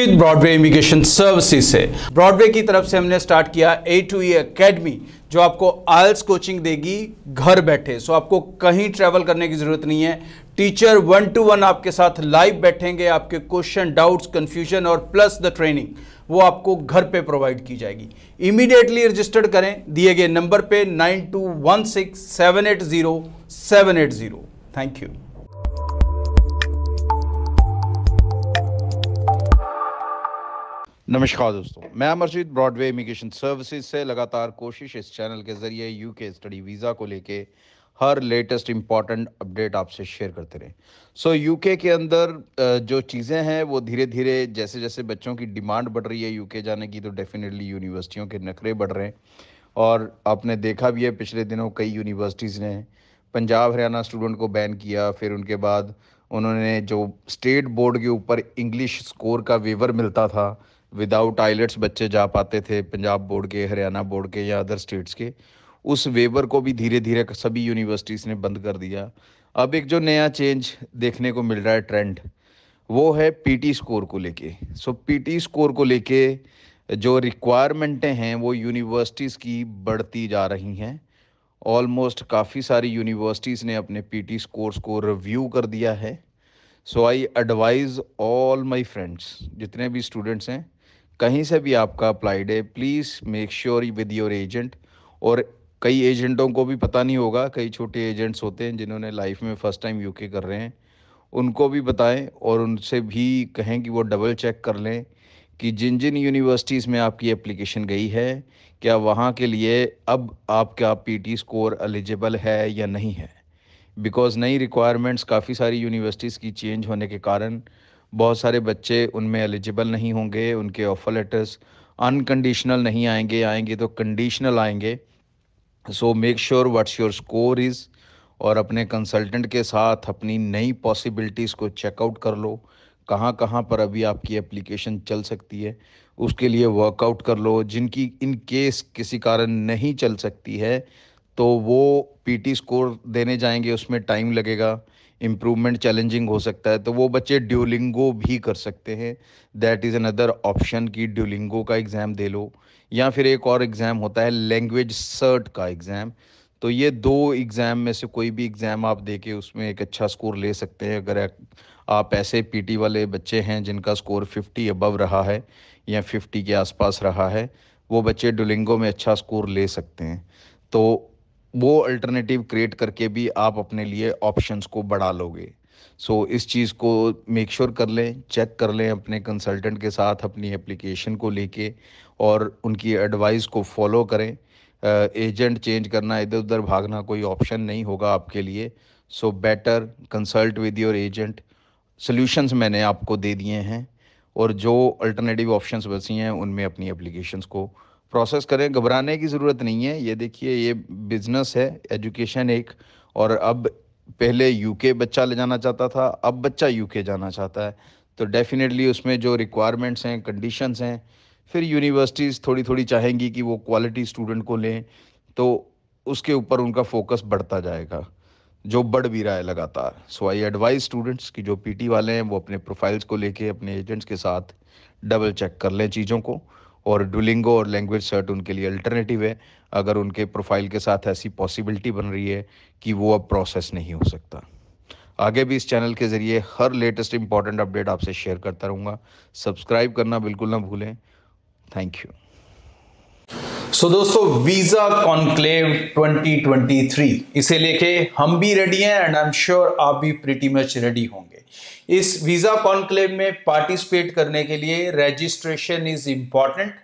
Broadway immigration services से Broadway की तरफ से हमने स्टार्ट किया ए टू ई अकेडमी जो आपको आयल्स कोचिंग देगी घर बैठे सो आपको कहीं ट्रेवल करने की ज़रूरत नहीं है टीचर वन टू वन आपके साथ लाइव बैठेंगे आपके क्वेश्चन डाउट्स कंफ्यूजन और प्लस द ट्रेनिंग वो आपको घर पे प्रोवाइड की जाएगी इमीडिएटली रजिस्टर्ड करें दिए गए नंबर पे nine two one six seven eight zero seven eight zero thank you नमस्कार दोस्तों मैं अमरजीत ब्रॉडवे इमिग्रेशन सर्विसेज से लगातार कोशिश इस चैनल के जरिए यूके स्टडी वीज़ा को लेके हर लेटेस्ट इम्पॉर्टेंट अपडेट आपसे शेयर करते रहें सो so, यूके के अंदर जो चीज़ें हैं वो धीरे धीरे जैसे जैसे बच्चों की डिमांड बढ़ रही है यूके जाने की तो डेफिनेटली यूनिवर्सिटियों के नखरे बढ़ रहे हैं और आपने देखा भी है पिछले दिनों कई यूनिवर्सिटीज़ ने पंजाब हरियाणा स्टूडेंट को बैन किया फिर उनके बाद उन्होंने जो स्टेट बोर्ड के ऊपर इंग्लिश स्कोर का वेवर मिलता था विदाउट आइलेट्स बच्चे जा पाते थे पंजाब बोर्ड के हरियाणा बोर्ड के या अदर स्टेट्स के उस वेबर को भी धीरे धीरे सभी यूनिवर्सिटीज़ ने बंद कर दिया अब एक जो नया चेंज देखने को मिल रहा है ट्रेंड वो है पीटी स्कोर को लेके सो पीटी स्कोर को लेके जो रिक्वायरमेंटें हैं वो यूनिवर्सिटीज़ की बढ़ती जा रही हैं ऑलमोस्ट काफ़ी सारी यूनिवर्सिटीज़ ने अपने पीटी स्कोर्स को रिव्यू कर दिया है so I advise all my friends जितने भी स्टूडेंट्स हैं कहीं से भी आपका अप्लाइड है please make sure with your agent और कई एजेंटों को भी पता नहीं होगा कई छोटे एजेंट्स होते हैं जिन्होंने लाइफ में फ़र्स्ट टाइम यूके कर रहे हैं उनको भी बताएं और उनसे भी कहें कि वो डबल चेक कर लें कि जिन जिन यूनिवर्सिटीज़ में आपकी एप्लीकेशन गई है क्या वहाँ के लिए अब आपका पी स्कोर एलिजिबल है या नहीं है बिकॉज़ नई रिक्वायरमेंट्स काफ़ी सारी यूनिवर्सिटीज़ की चेंज होने के कारण बहुत सारे बच्चे उनमें एलिजिबल नहीं होंगे उनके ऑफ़र लेटर्स अनकंडीशनल नहीं आएंगे आएंगे तो कंडीशनल आएंगे so make sure what's your score is और अपने कंसल्टेंट के साथ अपनी नई पॉसिबिलिटीज़ को चेकआउट कर लो कहाँ कहाँ पर अभी आपकी एप्लीकेशन चल सकती है उसके लिए वर्कआउट कर लो जिनकी इन केस किसी कारण नहीं चल सकती है तो वो पीटी स्कोर देने जाएंगे उसमें टाइम लगेगा इम्प्रूवमेंट चैलेंजिंग हो सकता है तो वो बच्चे ड्यूलिंगो भी कर सकते हैं दैट इज़ अनदर ऑप्शन कि ड्यूलिंगो का एग्ज़ाम दे लो या फिर एक और एग्ज़ाम होता है लैंग्वेज सर्ट का एग्ज़ाम तो ये दो एग्ज़ाम में से कोई भी एग्ज़ाम आप दे के उसमें एक अच्छा स्कोर ले सकते हैं अगर आप ऐसे पीटी वाले बच्चे हैं जिनका स्कोर 50 अबव रहा है या 50 के आसपास रहा है वो बच्चे डुलिंगो में अच्छा स्कोर ले सकते हैं तो वो अल्टरनेटिव क्रिएट करके भी आप अपने लिए ऑप्शंस को बढ़ा लोगे सो so, इस चीज़ को मेक श्योर sure कर लें चेक कर लें अपने कंसल्टेंट के साथ अपनी एप्लीकेशन को लेके और उनकी एडवाइस को फॉलो करें एजेंट चेंज करना इधर उधर भागना कोई ऑप्शन नहीं होगा आपके लिए so better consult with your agent solutions मैंने आपको दे दिए हैं और जो अल्टरनेटिव ऑप्शंस बची हैं उनमें अपनी एप्लीकेशंस को प्रोसेस करें घबराने की ज़रूरत नहीं है ये देखिए ये बिजनेस है एजुकेशन एक और अब पहले यूके बच्चा ले जाना चाहता था अब बच्चा यूके जाना चाहता है तो डेफिनेटली उसमें जो रिक्वायरमेंट्स हैं कंडीशंस हैं फिर यूनिवर्सिटीज़ थोड़ी थोड़ी चाहेंगी कि वो क्वालिटी स्टूडेंट को लें तो उसके ऊपर उनका फोकस बढ़ता जाएगा जो बढ़ भी रहा है लगातार सो आई एडवाइज स्टूडेंट्स कि जो पीटी वाले हैं वो अपने प्रोफाइल्स को लेके अपने एजेंट्स के साथ डबल चेक कर लें चीज़ों को और डुलिंगो और लैंग्वेज सर्ट उनके लिए अल्टरनेटिव है अगर उनके प्रोफाइल के साथ ऐसी पॉसिबिलिटी बन रही है कि वो अब प्रोसेस नहीं हो सकता आगे भी इस चैनल के ज़रिए हर लेटेस्ट इंपॉर्टेंट अपडेट आपसे शेयर करता रहूंगा सब्सक्राइब करना बिल्कुल ना भूलें थैंक यू सो दोस्तों वीजा कॉन्क्लेव 2023 इसे लेके हम भी रेडी हैं एंड आई एम श्योर आप भी प्रिटी मच रेडी होंगे इस वीज़ा कॉन्क्लेव में पार्टिसिपेट करने के लिए रजिस्ट्रेशन इज़ इम्पॉर्टेंट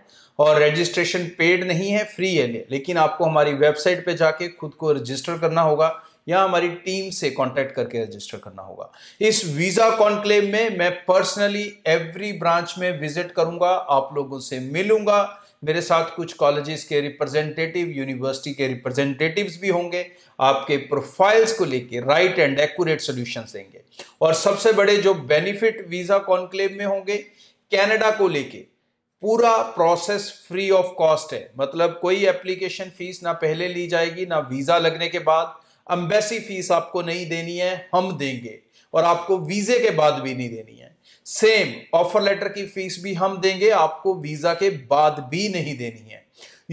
और रजिस्ट्रेशन पेड नहीं है फ्री है लेकिन आपको हमारी वेबसाइट पे जाके खुद को रजिस्टर करना होगा या हमारी टीम से कांटेक्ट करके रजिस्टर करना होगा इस वीज़ा कॉन्क्लेव में मैं पर्सनली एवरी ब्रांच में विजिट करूंगा आप लोगों से मिलूंगा मेरे साथ कुछ कॉलेजेस के रिप्रेजेंटेटिव यूनिवर्सिटी के रिप्रेजेंटेटिव्स भी होंगे आपके प्रोफाइल्स को लेके राइट एंड एक्यूरेट सोल्यूशन देंगे और सबसे बड़े जो बेनिफिट वीज़ा कॉन्क्लेव में होंगे कैनेडा को लेके पूरा प्रोसेस फ्री ऑफ कॉस्ट है मतलब कोई एप्लीकेशन फीस ना पहले ली जाएगी ना वीज़ा लगने के बाद अम्बेसी फीस आपको नहीं देनी है हम देंगे और आपको वीज़े के बाद भी नहीं देनी है सेम ऑफर लेटर की फीस भी हम देंगे आपको वीजा के बाद भी नहीं देनी है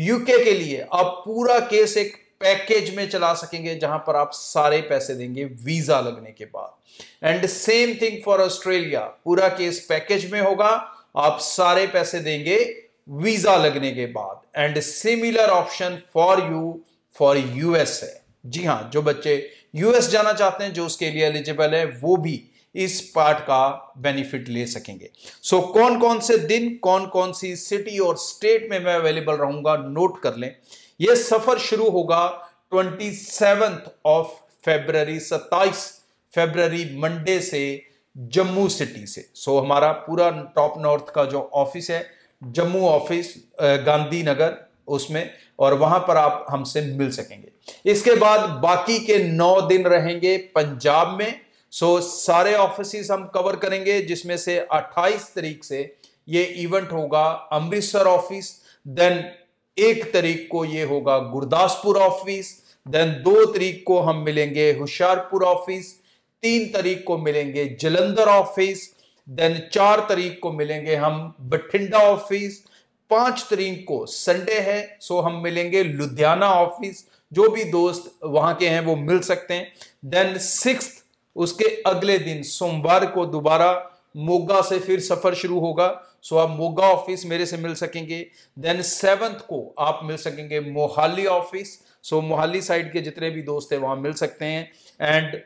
यूके के लिए आप पूरा केस एक पैकेज में चला सकेंगे जहां पर आप सारे पैसे देंगे वीजा लगने के बाद and same thing for Australia पूरा केस पैकेज में होगा आप सारे पैसे देंगे वीजा लगने के बाद and similar option for you for US है जी हां जो बच्चे यूएस जाना चाहते हैं जो उसके लिए एलिजिबल है वो भी इस पार्ट का बेनिफिट ले सकेंगे सो so, कौन कौन से दिन कौन कौन सी सिटी और स्टेट में मैं अवेलेबल रहूंगा नोट कर लें यह सफर शुरू होगा ट्वेंटी सेवेंथ ऑफ फेबररी सत्ताईस फेबररी मंडे से जम्मू सिटी से सो so, हमारा पूरा टॉप नॉर्थ का जो ऑफिस है जम्मू ऑफिस गांधीनगर उसमें और वहां पर आप हमसे मिल सकेंगे इसके बाद बाकी के नौ दिन रहेंगे पंजाब में सो so, सारे ऑफिस हम कवर करेंगे जिसमें से 28 तारीख से ये इवेंट होगा अमृतसर ऑफिस देन एक तारीख को ये होगा गुरदासपुर ऑफिस देन दो तारीख को हम मिलेंगे होशियारपुर ऑफिस तीन तारीख को मिलेंगे जलंधर ऑफिस देन चार तारीख को मिलेंगे हम बठिंडा ऑफिस पांच तारीख को संडे है सो हम मिलेंगे लुधियाना ऑफिस जो भी दोस्त वहां के हैं वो मिल सकते हैं देन सिक्स उसके अगले दिन सोमवार को दोबारा मोगा से फिर सफर शुरू होगा सो आप मोगा ऑफिस मेरे से मिल सकेंगे देन सेवंथ को आप मिल सकेंगे Mohali office so Mohali side के जितने भी दोस्त हैं वहां मिल सकते हैं एंड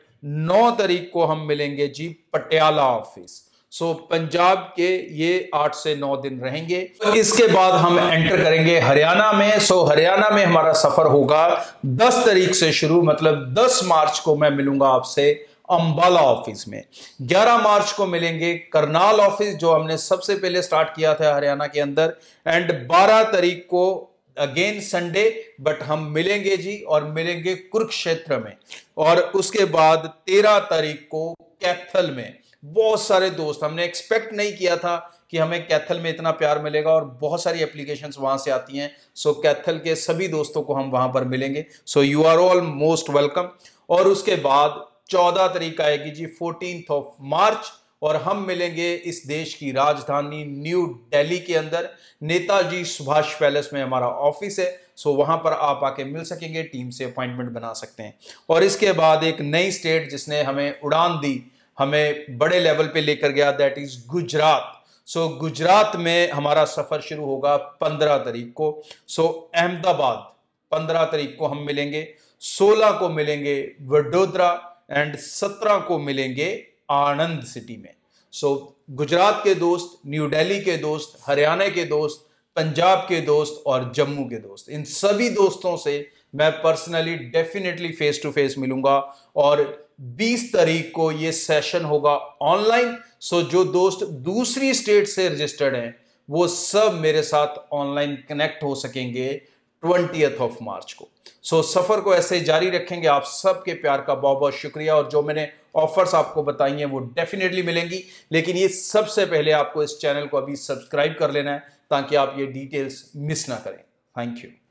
नौ तारीख को हम मिलेंगे जी Patiala office so so, Punjab के ये आठ से नौ दिन रहेंगे तो इसके बाद हम एंटर करेंगे हरियाणा में सो so, हरियाणा में हमारा सफर होगा दस तारीख से शुरू मतलब दस मार्च को मैं मिलूंगा आपसे अम्बाला ऑफिस में 11 मार्च को मिलेंगे करनाल ऑफिस जो हमने सबसे पहले स्टार्ट किया था हरियाणा के अंदर एंड 12 तारीख को अगेन संडे बट हम मिलेंगे जी और मिलेंगे कुरुक्षेत्र में और उसके बाद 13 तारीख को कैथल में बहुत सारे दोस्त हमने एक्सपेक्ट नहीं किया था कि हमें कैथल में इतना प्यार मिलेगा और बहुत सारी एप्लीकेशन वहां से आती हैं सो so, कैथल के सभी दोस्तों को हम वहां पर मिलेंगे so you are all most welcome और उसके बाद चौदह तारीख आएगी जी फोर्टीन ऑफ मार्च और हम मिलेंगे इस देश की राजधानी न्यू दिल्ली के अंदर नेताजी सुभाष पैलेस में हमारा ऑफिस है सो वहां पर आप आके मिल सकेंगे टीम से अपॉइंटमेंट बना सकते हैं और इसके बाद एक नई स्टेट जिसने हमें उड़ान दी हमें बड़े लेवल पे लेकर गया that is Gujarat so Gujarat में हमारा सफर शुरू होगा पंद्रह तारीख को सो अहमदाबाद पंद्रह तारीख को हम मिलेंगे सोलह को मिलेंगे वडोदरा एंड 17 को मिलेंगे आनंद सिटी में सो so, गुजरात के दोस्त न्यू दिल्ली के दोस्त हरियाणा के दोस्त पंजाब के दोस्त और जम्मू के दोस्त इन सभी दोस्तों से मैं personally definitely face to face मिलूंगा और 20 तारीख को ये सेशन होगा ऑनलाइन सो जो दोस्त दूसरी स्टेट से रजिस्टर्ड हैं वो सब मेरे साथ ऑनलाइन कनेक्ट हो सकेंगे ट्वेंटियथ ऑफ मार्च को सो so, सफ़र को ऐसे जारी रखेंगे आप सबके प्यार का बहुत बहुत शुक्रिया और जो मैंने ऑफर्स आपको बताई हैं वो डेफिनेटली मिलेंगी लेकिन ये सबसे पहले आपको इस चैनल को अभी सब्सक्राइब कर लेना है ताकि आप ये डिटेल्स मिस ना करें थैंक यू